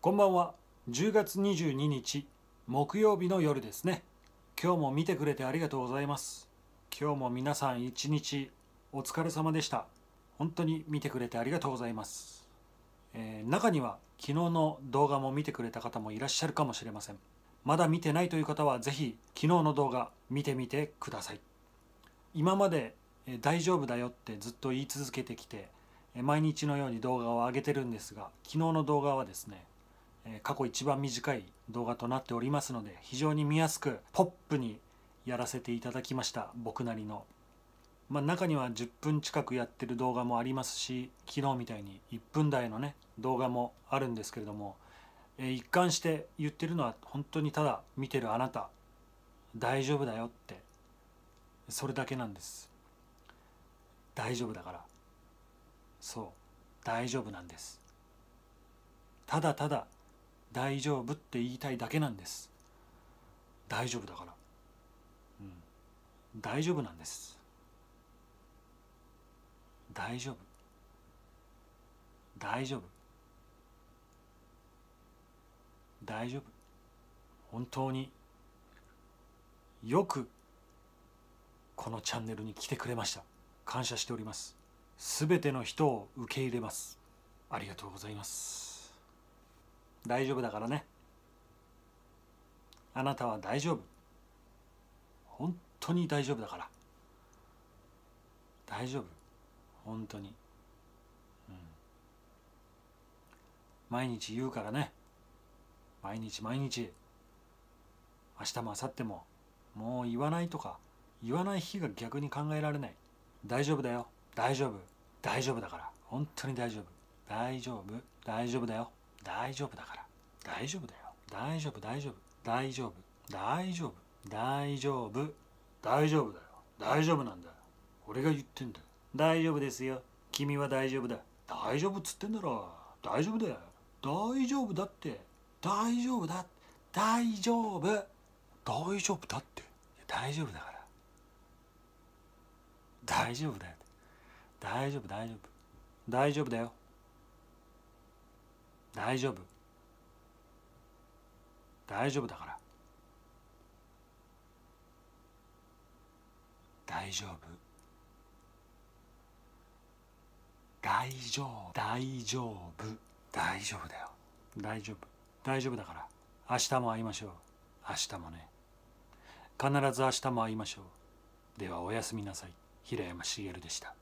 こんばんは10月22日木曜日の夜ですね今日も見てくれてありがとうございます今日も皆さん一日お疲れ様でした本当に見てくれてありがとうございます、えー、中には昨日の動画も見てくれた方もいらっしゃるかもしれませんまだ見てないという方は是非昨日の動画見てみてください今まで大丈夫だよってずっと言い続けてきて毎日のように動画を上げてるんですが昨日の動画はですね過去一番短い動画となっておりますので非常に見やすくポップにやらせていただきました僕なりの、まあ、中には10分近くやってる動画もありますし昨日みたいに1分台のね動画もあるんですけれども、えー、一貫して言ってるのは本当にただ見てるあなた大丈夫だよってそれだけなんです大丈夫だからそう大丈夫なんですただただ大丈夫って言いたいだけなんです大丈夫だから、うん、大丈夫なんです大丈夫大丈夫大丈夫本当によくこのチャンネルに来てくれました感謝しておりますすべての人を受け入れますありがとうございます大丈夫だからねあなたは大丈夫本当に大丈夫だから大丈夫本当に、うん、毎日言うからね毎日毎日明日も明後日ももう言わないとか言わない日が逆に考えられない大丈夫だよ大丈夫大丈夫だから本当に大丈夫大丈夫大丈夫だよ大丈夫だから大丈夫だよ大丈夫大丈夫大丈夫大丈夫大丈夫大丈夫だよ大丈夫なんだ俺が言ってんだ大丈夫ですよ君は大丈夫だ大丈夫っつってんだろ大丈夫だよ大丈夫だって大丈夫だ大丈夫大丈夫だって大丈夫だから大丈夫だよ大丈夫大丈夫大丈夫だよ大丈夫大丈夫だから大丈夫大丈夫大丈夫大丈夫だよ大丈夫大丈夫だから明日も会いましょう明日もね必ず明日も会いましょうではおやすみなさい平山茂でした